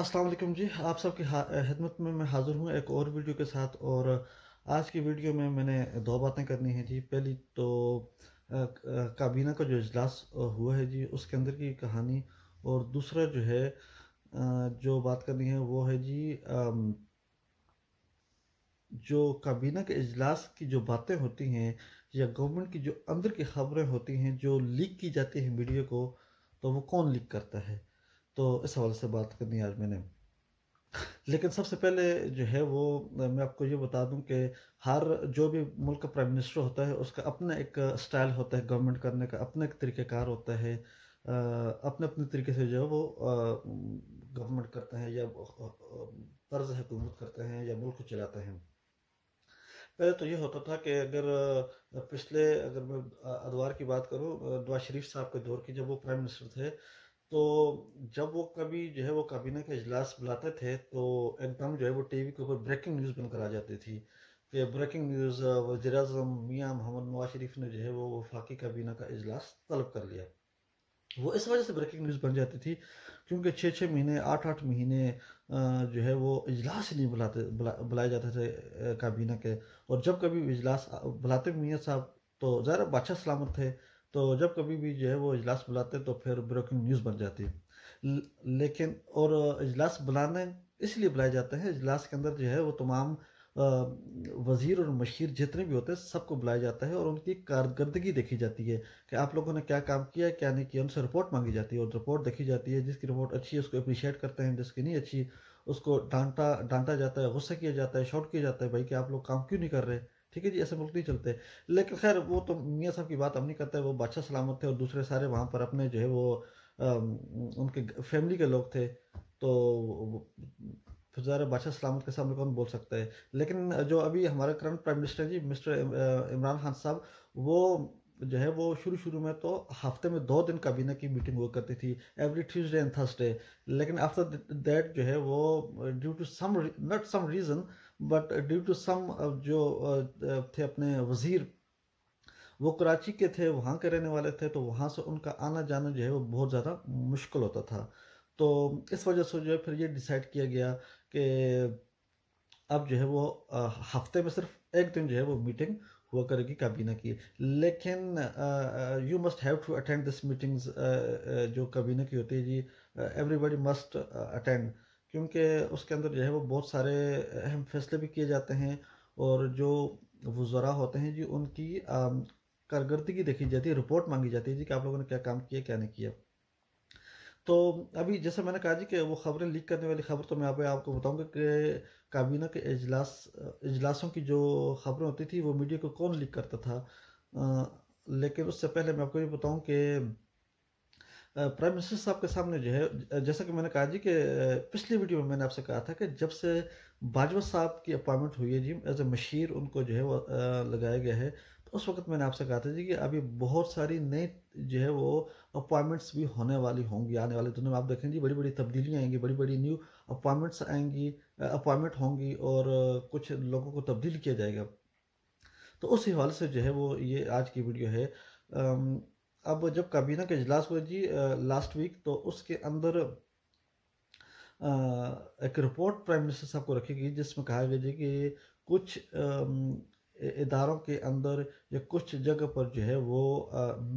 अस्सलाम वालेकुम जी आप सबकी खिदमत में मैं हाज़िर हूँ एक और वीडियो के साथ और आज की वीडियो में मैंने दो बातें करनी है जी पहली तो काबीना का जो इजलास हुआ है जी उसके अंदर की कहानी और दूसरा जो है जो बात करनी है वो है जी जो काबीना के इजलास की जो बातें होती हैं या गवर्नमेंट की जो अंदर की खबरें होती हैं जो लीक की जाती हैं मीडिया को तो वो कौन लीक करता है तो इस हवाले से बात करनी आज मैंने लेकिन सबसे पहले जो है वो मैं आपको ये बता दूं कि हर जो भी मुल्क का प्राइम मिनिस्टर होता है उसका अपना एक स्टाइल होता है गवर्नमेंट करने का अपना एक तरीक़ेकार होता है अपने अपने तरीके से जो है वो गवर्नमेंट करते हैं या फर्ज हुकूमत करते हैं या मुल्क को चलाते हैं पहले तो ये होता था कि अगर पिछले अगर मैं अदवार की बात करूँ नवाज शरीफ साहब के दौर की जब वो प्राइम मिनिस्टर थे तो जब वो कभी जो है वो काबीना का इजलास बुलाते थे तो एकदम जो है वो टीवी के ऊपर ब्रेकिंग न्यूज़ बनकर आ जाती थी कि ब्रेकिंग न्यूज़ वजीर अजम मियाँ मोहम्मद नवाज शरीफ ने जो है वो वफाकी काबीना का इजलास तलब कर लिया वो इस वजह से ब्रेकिंग न्यूज़ बन जाती थी क्योंकि छः छः महीने आठ आठ महीने जो है वो इजलास ही नहीं बुलाते बुला, बुलाए जाते थे काबीना के और जब कभी इजलास बुलाते मियाँ साहब तो ज़रा बादशाह सलामत थे तो जब कभी भी जो है वो इजलास बुलाते तो फिर ब्रेकिंग न्यूज़ बन जाती है लेकिन और इजलास बुलाने इसलिए बुलाए जाते हैं इजलास के अंदर जो है वो तमाम वज़ीर और मशीर जितने भी होते हैं सबको बुलाया जाता है और उनकी कारकर्दगी देखी जाती है कि आप लोगों ने क्या काम किया क्या नहीं किया उनसे रिपोर्ट मांगी जाती है और रिपोर्ट देखी जाती है जिसकी रिपोर्ट अच्छी है उसको अप्रिशिएट करते हैं जिसकी नहीं अच्छी उसको डांटा डांटा जाता है गुस्सा किया जाता है शॉर्ट किया जाता है भाई कि आप लोग काम क्यों नहीं कर रहे ठीक है जी ऐसे मुल्क नहीं चलते लेकिन खैर वो तो मियाँ साहब की बात हम नहीं करते वो बादशाह सलामत थे और दूसरे सारे वहाँ पर अपने जो है वो आ, उनके फैमिली के लोग थे तो फिर बादशाह सलामत के सामने कौन बोल सकता है लेकिन जो अभी हमारे current prime minister ji mister Imran Khan साहब वो जो है वो शुरू शुरू में तो हफ्ते में दो दिन काबीना की मीटिंग हुआ करती थी एवरी ट्यूसडे एंड थर्सडे लेकिन आफ्टर दैट जो है वो due to some not some reason but due to some जो थे अपने वज़ीर वो कराची के थे वहाँ के रहने वाले थे तो वहाँ से उनका आना जाना जो है वो बहुत ज़्यादा मुश्किल होता था तो इस वजह से जो है फिर ये डिसाइड किया गया कि अब जो है वो हफ्ते में सिर्फ एक दिन जो है वो मीटिंग हुआ करेगी काबीना की लेकिन you must have to attend this meetings जो काबीना की होती है जी एवरीबडी मस्ट अटेंड क्योंकि उसके अंदर जो है वो बहुत सारे अहम फैसले भी किए जाते हैं और जो वज़रा होते हैं जी उनकी कारकर्दगी देखी जाती है रिपोर्ट मांगी जाती है जी कि आप लोगों ने क्या काम किया क्या नहीं किया तो अभी जैसे मैंने कहा जी कि वो खबरें लीक करने वाली खबर तो मैं आप आपको बताऊंगा कि काबीना के इजलास इजलासों की जो खबरें होती थी वो मीडिया को कौन लीक करता था आ, लेकिन उससे पहले मैं आपको ये बताऊँ कि प्राइम मिनिस्टर साहब के सामने जो है जैसा कि मैंने कहा जी कि पिछली वीडियो में मैंने आपसे कहा था कि जब से बाजवा साहब की अपॉइंटमेंट हुई है जी एज ए मशीर उनको जो है वो लगाया गया है तो उस वक्त मैंने आपसे कहा था जी कि अभी बहुत सारी नई जो है वो अपॉइंटमेंट्स भी होने वाली होंगी आने वाले दिनों में आप देखें जी बड़ी बड़ी तब्दीलियाँ आएंगी बड़ी बड़ी न्यू अपॉइंटमेंट्स आएंगी अपॉइंटमेंट होंगी और कुछ लोगों को तब्दील किया जाएगा तो उस हवाले से जो है वो ये आज की वीडियो है अब जब काबीना का इजलास हुआ जी लास्ट वीक तो उसके अंदर आ, एक रिपोर्ट प्राइम मिनिस्टर साहब को रखी गई जिसमें कहा गया जी कि कुछ इदारों के अंदर या कुछ जगह पर जो है वो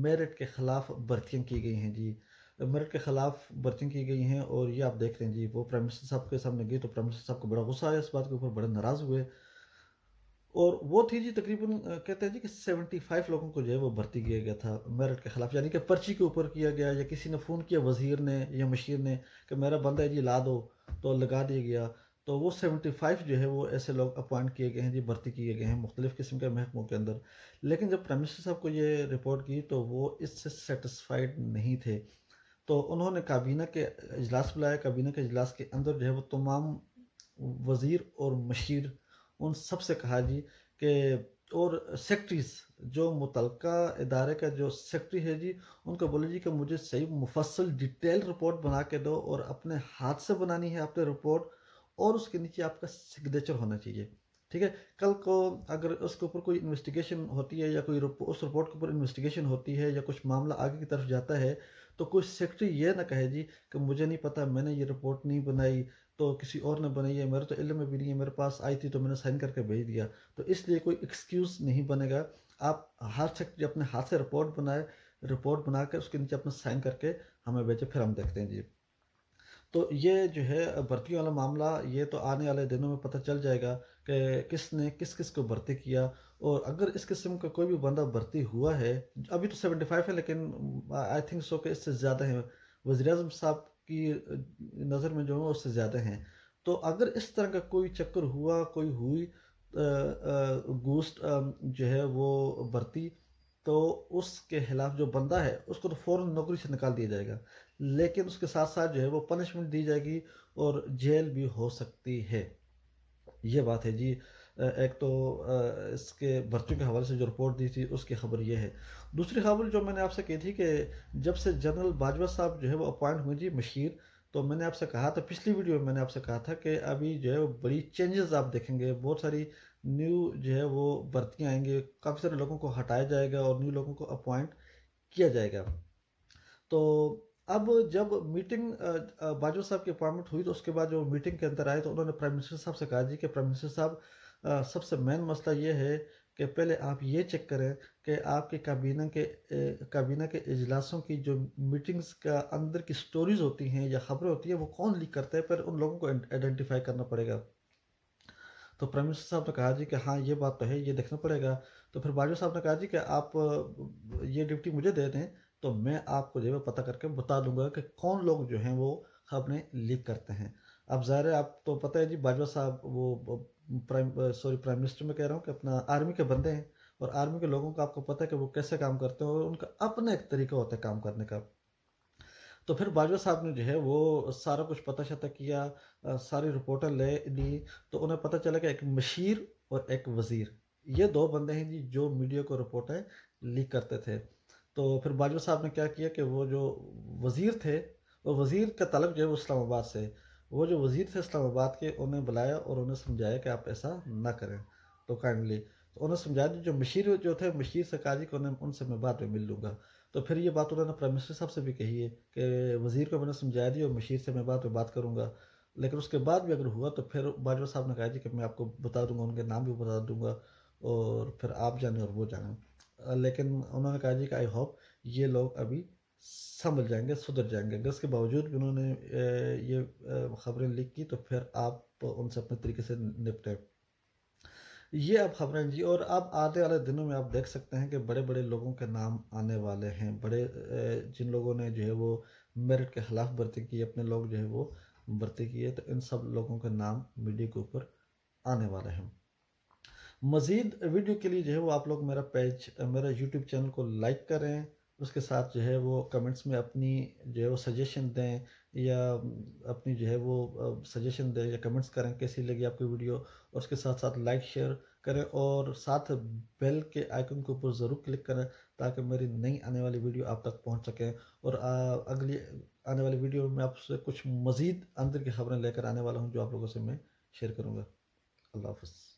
मेरिट के ख़िलाफ़ भर्तियाँ की गई हैं जी मेरिट के ख़िलाफ़ भर्तियाँ की गई हैं और ये आप देख रहे हैं जी वो प्राइम मिनिस्टर साहब के सामने गई तो प्राइम मिनिस्टर साहब को बड़ा गुस्सा आया इस बात के ऊपर बड़े नाराज़ हुए और वो थी जी तकरीबन कहते हैं जी कि 75 लोगों को जो है वो भर्ती किया गया था मेरठ के ख़िलाफ़ यानी कि पर्ची के ऊपर किया गया या किसी ने फ़ोन किया वज़ीर ने या मशीर ने कि मेरा बंदा है जी ला दो तो लगा दिया गया तो वो 75 जो है वो ऐसे लोग अपॉइंट किए गए हैं जी भर्ती किए गए हैं मुख्तलिफ़ किस्म के महकमों के अंदर लेकिन जब प्राइम मिनिस्टर साहब को ये रिपोर्ट की तो वो इससे सेटिसफाइड नहीं थे तो उन्होंने काबीना के अजलास बुलाया काबीना के अजलास के अंदर जो है वो तमाम वज़ीर और मशीर उन सब से कहा जी कि और सेक्ट्रीज जो मुतल इदारे का जो सेक्ट्री है जी उनको बोले जी कि मुझे सही मुफसल डिटेल रिपोर्ट बना के दो और अपने हाथ से बनानी है आपने रिपोर्ट और उसके नीचे आपका सिग्नेचर होना चाहिए ठीक है कल को अगर उसके ऊपर कोई इन्वेस्टिगेशन होती है या कोई उस रिपोर्ट के ऊपर इन्वेस्टिगेशन होती है या कुछ मामला आगे की तरफ जाता है तो कोई सेक्रेटरी ये ना कहे जी कि मुझे नहीं पता मैंने ये रिपोर्ट नहीं बनाई तो किसी और ने बनाई है मेरे तो इल्म में भी नहीं है मेरे पास आई थी तो मैंने साइन करके भेज दिया तो इसलिए कोई एक्सक्यूज़ नहीं बनेगा आप हर जो अपने हाथ से रिपोर्ट बनाए रिपोर्ट बना कर उसके नीचे अपना साइन करके हमें भेजे फिर हम देखते हैं जी तो ये जो है भर्ती वाला मामला ये तो आने वाले दिनों में पता चल जाएगा कि किसने किस किस को भर्ती किया और अगर इस किस्म का कोई भी बंदा भर्ती हुआ है अभी तो सेवेंटी फाइव है लेकिन आई थिंक सो के इससे ज़्यादा है वजी अजम साहब की नज़र में जो है उससे ज़्यादा हैं तो अगर इस तरह का कोई चक्कर हुआ कोई हुई गोश्त जो है वो बरती तो उसके खिलाफ जो बंदा है उसको तो फ़ौर नौकरी से निकाल दिया जाएगा लेकिन उसके साथ साथ जो है वो पनिशमेंट दी जाएगी और जेल भी हो सकती है ये बात है जी एक तो इसके भर्तियों के हवाले से जो रिपोर्ट दी थी उसकी खबर यह है दूसरी खबर जो मैंने आपसे कही थी कि जब से जनरल बाजवा साहब जो है वो अपॉइंट हुई थी मशीर तो मैंने आपसे कहा था पिछली वीडियो में मैंने आपसे कहा था कि अभी जो है वो बड़ी चेंजेस आप देखेंगे बहुत सारी न्यू जो है वो भर्तियाँ आएंगी काफ़ी सारे लोगों को हटाया जाएगा और न्यू लोगों को अपॉइंट किया जाएगा तो अब जब मीटिंग बाजवा साहब की अपॉइंटमेंट हुई तो उसके बाद जो मीटिंग के अंदर आए तो उन्होंने प्राइम मिनिस्टर साहब से कहा जी कि प्राइम मिनिस्टर साहब सबसे मेन मसला ये है कि पहले आप ये चेक करें कि आपके काबीना के काबीना के अजलासों की जो मीटिंग्स का अंदर की स्टोरीज होती हैं या खबरें होती हैं वो कौन लीक करता है पर उन लोगों को आइडेंटिफाई करना पड़ेगा तो प्राइम मिनिस्टर साहब ने कहा जी कि हाँ ये बात तो है ये देखना पड़ेगा तो फिर बाजवा साहब ने कहा जी कि आप ये ड्यूटी मुझे दे दें तो मैं आपको जो है पता करके बता दूंगा कि कौन लोग जो हैं वो खबरें लीक करते हैं अब ज़ाहिर है आप तो पता है जी बाजवा साहब वो प्राइम सॉरी प्राइम मिनिस्टर में कह रहा हूँ कि अपना आर्मी के बंदे हैं और आर्मी के लोगों का आपको पता है कि वो कैसे काम करते हैं और उनका अपना एक तरीका होता है काम करने का तो फिर बाजवा साहब ने जो है वो सारा कुछ पता शता किया सारी रिपोर्टें ले ली तो उन्हें पता चला कि एक मशीर और एक वज़ीर ये दो बंदे हैं जी जो मीडिया को रिपोर्टें लीक करते थे तो फिर बाजवा साहब ने क्या किया कि वो जो वज़ीर थे वो वज़ीर का तलब जो है वो इस्लामाबाद से वो जो वज़ीर थे इस्लामाबाद के उन्हें बुलाया और उन्हें समझाया कि आप ऐसा ना करें तो काइंडली तो उन्हें समझाया जो मशीर जो थे मशीर से काजी को उन्हें उनसे मैं बाद में मिल लूँगा तो फिर ये बात उन्होंने प्राइम मिनिस्टर साहब से भी कही है कि वज़ीर को मैंने समझाया दी और मशीर से मैं बाद में बात करूँगा लेकिन उसके बाद भी अगर हुआ तो फिर बाजवा साहब ने कहा जी कि मैं आपको बता दूंगा उनके नाम भी बता दूंगा और फिर आप जाने और वो जाने लेकिन उन्होंने कहा जी कि आई होप ये लोग अभी संभल जाएंगे सुधर जाएंगे अगर इसके बावजूद भी उन्होंने ये खबरें लीक की तो फिर आप उनसे अपने तरीके से निपटे ये आप खबरें जी और अब आने वाले दिनों में आप देख सकते हैं कि बड़े बड़े लोगों के नाम आने वाले हैं बड़े जिन लोगों ने जो है वो मेरिट के ख़िलाफ़ भर्ती की अपने लोग जो है वो भर्ती किए तो इन सब लोगों के नाम मीडिया के ऊपर आने वाले हैं मज़ीद वीडियो के लिए जो है वो आप लोग मेरा पेज मेरा यूट्यूब चैनल को लाइक करें उसके साथ जो है वो कमेंट्स में अपनी जो है वो सजेशन दें या अपनी जो है वो सजेशन दें या कमेंट्स करें कैसी लगी आपकी वीडियो और उसके साथ साथ लाइक शेयर करें और साथ बेल के आइकन के ऊपर ज़रूर क्लिक करें ताकि मेरी नई आने वाली वीडियो आप तक पहुंच सके और अगली आने वाली वीडियो में आपसे कुछ मज़ीद अंदर की खबरें लेकर आने वाला हूँ जो आप लोगों से मैं शेयर करूँगा अल्लाह हाफ